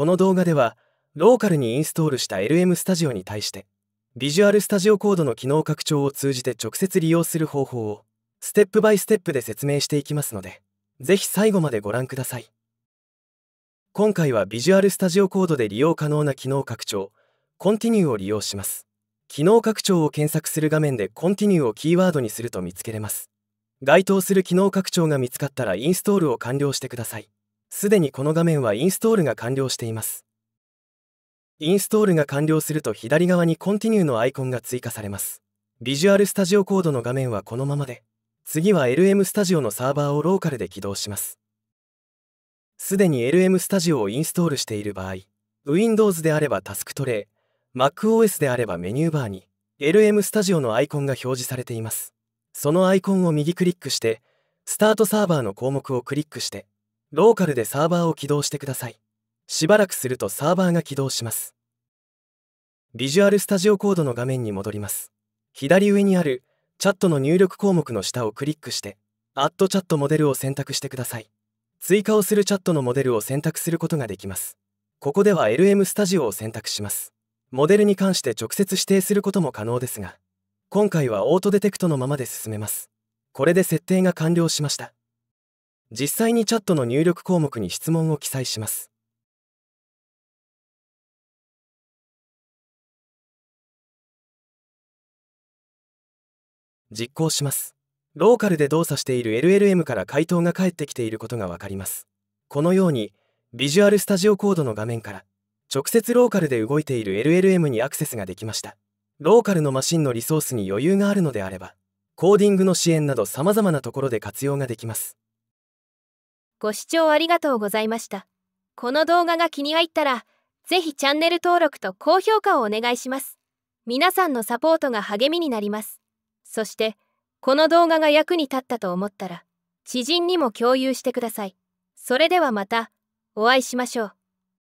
この動画ではローカルにインストールした LM スタジオに対してビジュアルスタジオコードの機能拡張を通じて直接利用する方法をステップバイステップで説明していきますのでぜひ最後までご覧ください今回はビジュアルスタジオコードで利用可能な機能拡張 Continue を利用します機能拡張を検索する画面で Continue をキーワードにすると見つけれます該当する機能拡張が見つかったらインストールを完了してくださいすでにこの画面はインストールが完了しています。インストールが完了すると左側に Continue のアイコンが追加されます。Visual Studio Code の画面はこのままで、次は LM Studio のサーバーをローカルで起動します。すでに LM Studio をインストールしている場合、Windows であればタスクトレイ、MacOS であればメニューバーに LM Studio のアイコンが表示されています。そのアイコンを右クリックして、スタートサーバーの項目をクリックして、ローカルでサーバーを起動してください。しばらくするとサーバーが起動します。ビジュアルスタジオコードの画面に戻ります。左上にあるチャットの入力項目の下をクリックして、アットチャットモデルを選択してください。追加をするチャットのモデルを選択することができます。ここでは LM スタジオを選択します。モデルに関して直接指定することも可能ですが、今回はオートデテクトのままで進めます。これで設定が完了しました。実際にチャットの入力項目に質問を記載します。実行します。ローカルで動作している LLM から回答が返ってきていることがわかります。このように、ビジュアルスタジオコードの画面から、直接ローカルで動いている LLM にアクセスができました。ローカルのマシンのリソースに余裕があるのであれば、コーディングの支援など様々なところで活用ができます。ご視聴ありがとうございました。この動画が気に入ったら、ぜひチャンネル登録と高評価をお願いします。皆さんのサポートが励みになります。そして、この動画が役に立ったと思ったら、知人にも共有してください。それではまた、お会いしましょう。